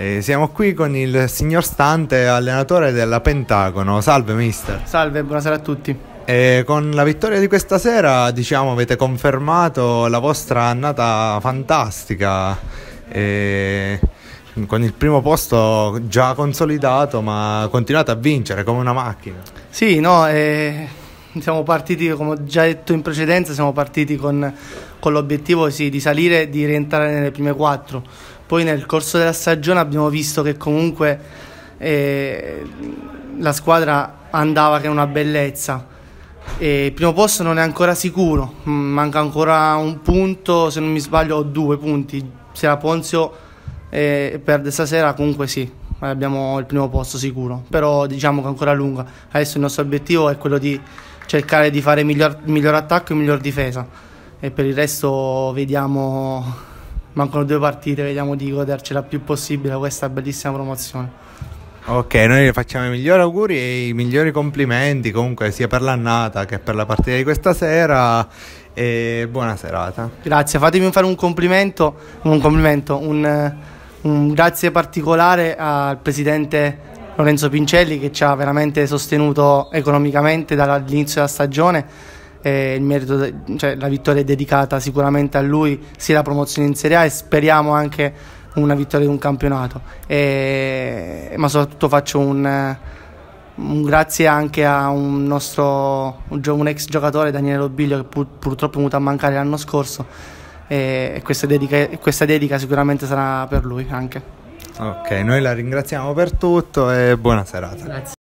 E siamo qui con il signor Stante, allenatore della Pentagono. Salve mister. Salve, buonasera a tutti. E con la vittoria di questa sera, diciamo, avete confermato la vostra annata fantastica. E con il primo posto già consolidato, ma continuate a vincere come una macchina. Sì, no, eh, siamo partiti, come ho già detto in precedenza, siamo partiti con, con l'obiettivo sì, di salire e di rientrare nelle prime quattro poi nel corso della stagione abbiamo visto che comunque eh, la squadra andava che è una bellezza. E il primo posto non è ancora sicuro, mm, manca ancora un punto, se non mi sbaglio ho due punti. Se la Ponzio eh, perde stasera comunque sì, abbiamo il primo posto sicuro, però diciamo che è ancora lunga. Adesso il nostro obiettivo è quello di cercare di fare miglior, miglior attacco e miglior difesa e per il resto vediamo mancano due partite, vediamo di godercela più possibile questa bellissima promozione. Ok, noi le facciamo i migliori auguri e i migliori complimenti comunque sia per l'annata che per la partita di questa sera e buona serata. Grazie, fatemi fare un complimento, un, complimento, un, un grazie particolare al presidente Lorenzo Pincelli che ci ha veramente sostenuto economicamente dall'inizio della stagione eh, il merito de- cioè, la vittoria è dedicata sicuramente a lui, sia la promozione in Serie A e speriamo anche una vittoria di un campionato. E, ma soprattutto faccio un, un, grazie anche a un nostro un, un ex giocatore, Daniele Robiglio, che pur, purtroppo è venuto a mancare l'anno scorso. E questa dedica, questa dedica sicuramente sarà per lui anche. Ok, noi la ringraziamo per tutto e buona serata. Grazie.